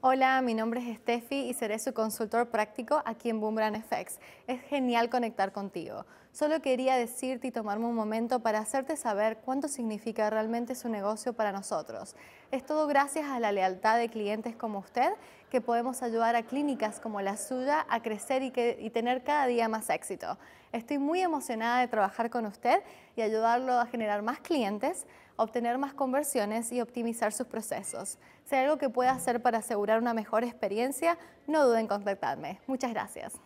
Hola, mi nombre es Steffi y seré su consultor práctico aquí en Boomerang FX. Es genial conectar contigo. Solo quería decirte y tomarme un momento para hacerte saber cuánto significa realmente su negocio para nosotros. Es todo gracias a la lealtad de clientes como usted que podemos ayudar a clínicas como la suya a crecer y, que, tener cada día más éxito. Estoy muy emocionada de trabajar con usted y ayudarlo a generar más clientes, obtener más conversiones y optimizar sus procesos. Si algo que pueda hacer para asegurar una mejor experiencia, no duden en contactarme. Muchas gracias.